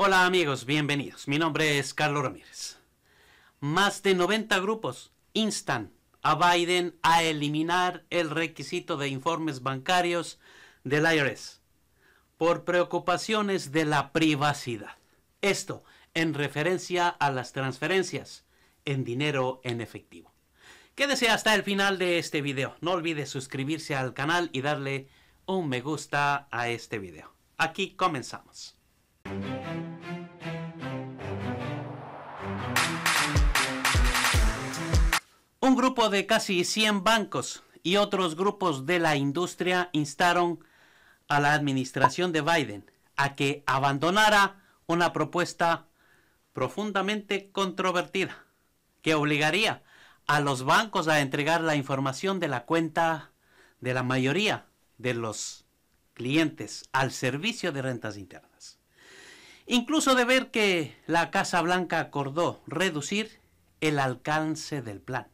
Hola amigos, bienvenidos. Mi nombre es Carlos Ramírez. Más de 90 grupos instan a Biden a eliminar el requisito de informes bancarios del IRS por preocupaciones de la privacidad. Esto en referencia a las transferencias en dinero en efectivo. Quédese hasta el final de este video. No olvide suscribirse al canal y darle un me gusta a este video. Aquí comenzamos. Un grupo de casi 100 bancos y otros grupos de la industria instaron a la administración de Biden a que abandonara una propuesta profundamente controvertida que obligaría a los bancos a entregar la información de la cuenta de la mayoría de los clientes al servicio de rentas internas incluso de ver que la Casa Blanca acordó reducir el alcance del plan.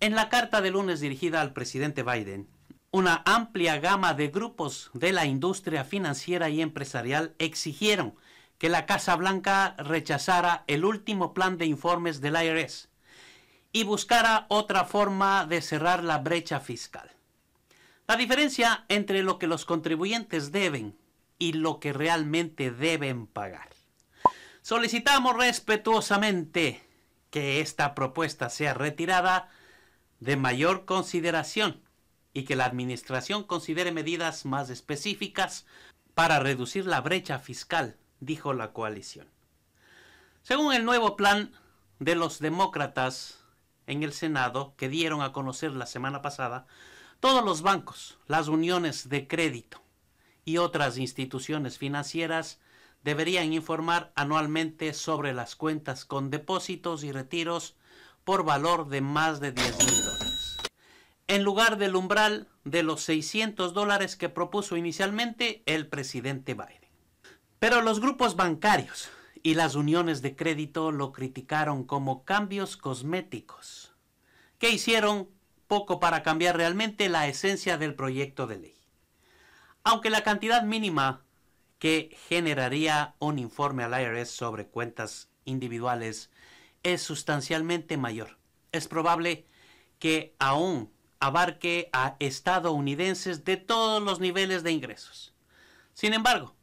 En la carta de lunes dirigida al presidente Biden, una amplia gama de grupos de la industria financiera y empresarial exigieron que la Casa Blanca rechazara el último plan de informes del IRS y buscara otra forma de cerrar la brecha fiscal. La diferencia entre lo que los contribuyentes deben y lo que realmente deben pagar. Solicitamos respetuosamente que esta propuesta sea retirada de mayor consideración y que la Administración considere medidas más específicas para reducir la brecha fiscal, dijo la coalición. Según el nuevo plan de los demócratas en el Senado que dieron a conocer la semana pasada, todos los bancos, las uniones de crédito, y otras instituciones financieras deberían informar anualmente sobre las cuentas con depósitos y retiros por valor de más de 10 mil dólares. En lugar del umbral de los 600 dólares que propuso inicialmente el presidente Biden. Pero los grupos bancarios y las uniones de crédito lo criticaron como cambios cosméticos, que hicieron poco para cambiar realmente la esencia del proyecto de ley aunque la cantidad mínima que generaría un informe al IRS sobre cuentas individuales es sustancialmente mayor. Es probable que aún abarque a estadounidenses de todos los niveles de ingresos. Sin embargo,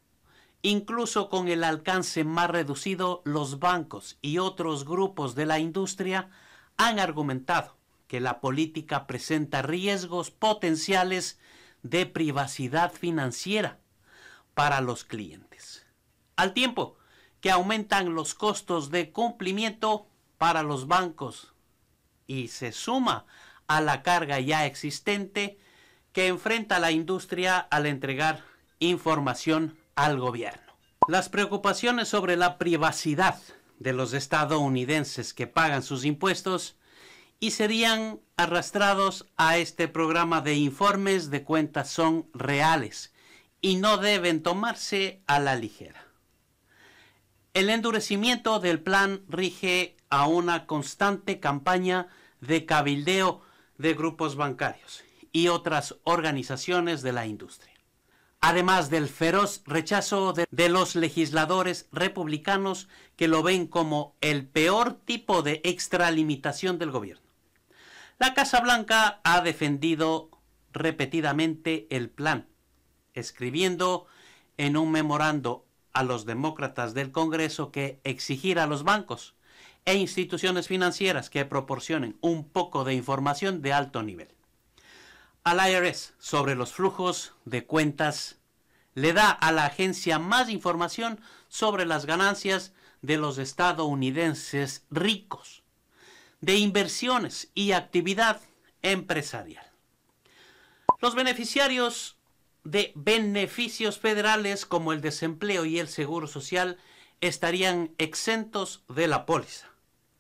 incluso con el alcance más reducido, los bancos y otros grupos de la industria han argumentado que la política presenta riesgos potenciales de privacidad financiera para los clientes. Al tiempo que aumentan los costos de cumplimiento para los bancos y se suma a la carga ya existente que enfrenta la industria al entregar información al gobierno. Las preocupaciones sobre la privacidad de los estadounidenses que pagan sus impuestos y serían arrastrados a este programa de informes de cuentas son reales y no deben tomarse a la ligera. El endurecimiento del plan rige a una constante campaña de cabildeo de grupos bancarios y otras organizaciones de la industria. Además del feroz rechazo de, de, los legisladores republicanos que lo ven como el peor tipo de extralimitación del gobierno. La Casa Blanca ha defendido repetidamente el plan, escribiendo en un memorando a los demócratas del Congreso que exigir a los bancos e instituciones financieras que proporcionen un poco de información de alto nivel. Al IRS sobre los flujos de cuentas le da a la agencia más información sobre las ganancias de los estadounidenses ricos de inversiones y actividad empresarial. Los beneficiarios de beneficios federales como el desempleo y el seguro social estarían exentos de la póliza,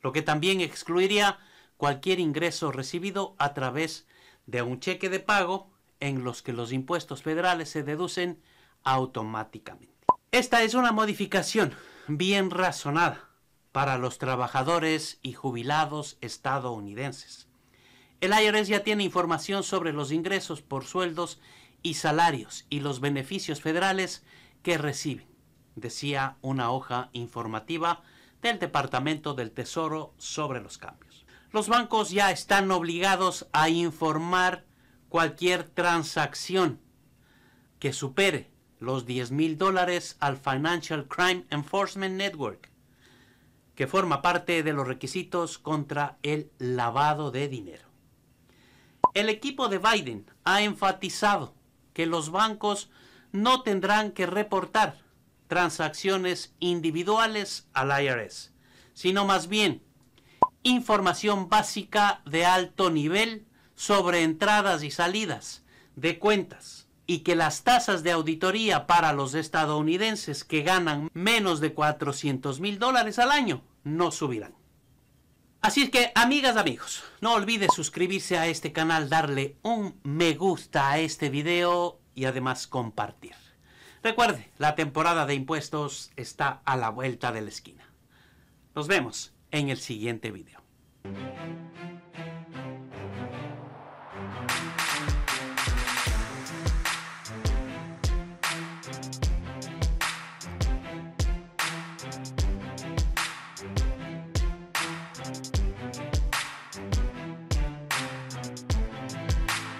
lo que también excluiría cualquier ingreso recibido a través de un cheque de pago en los que los impuestos federales se deducen automáticamente. Esta es una modificación bien razonada para los trabajadores y jubilados estadounidenses. El IRS ya tiene información sobre los ingresos por sueldos y salarios y los beneficios federales que reciben, decía una hoja informativa del Departamento del Tesoro sobre los cambios. Los bancos ya están obligados a informar cualquier transacción que supere los 10 mil dólares al Financial Crime Enforcement Network, que forma parte de los requisitos contra el lavado de dinero. El equipo de Biden ha enfatizado que los bancos no tendrán que reportar transacciones individuales al IRS, sino más bien información básica de alto nivel sobre entradas y salidas de cuentas y que las tasas de auditoría para los estadounidenses que ganan menos de 400 mil dólares al año no subirán. Así es que, amigas, amigos, no olvides suscribirse a este canal, darle un me gusta a este video y además compartir. Recuerde, la temporada de impuestos está a la vuelta de la esquina. Nos vemos en el siguiente video.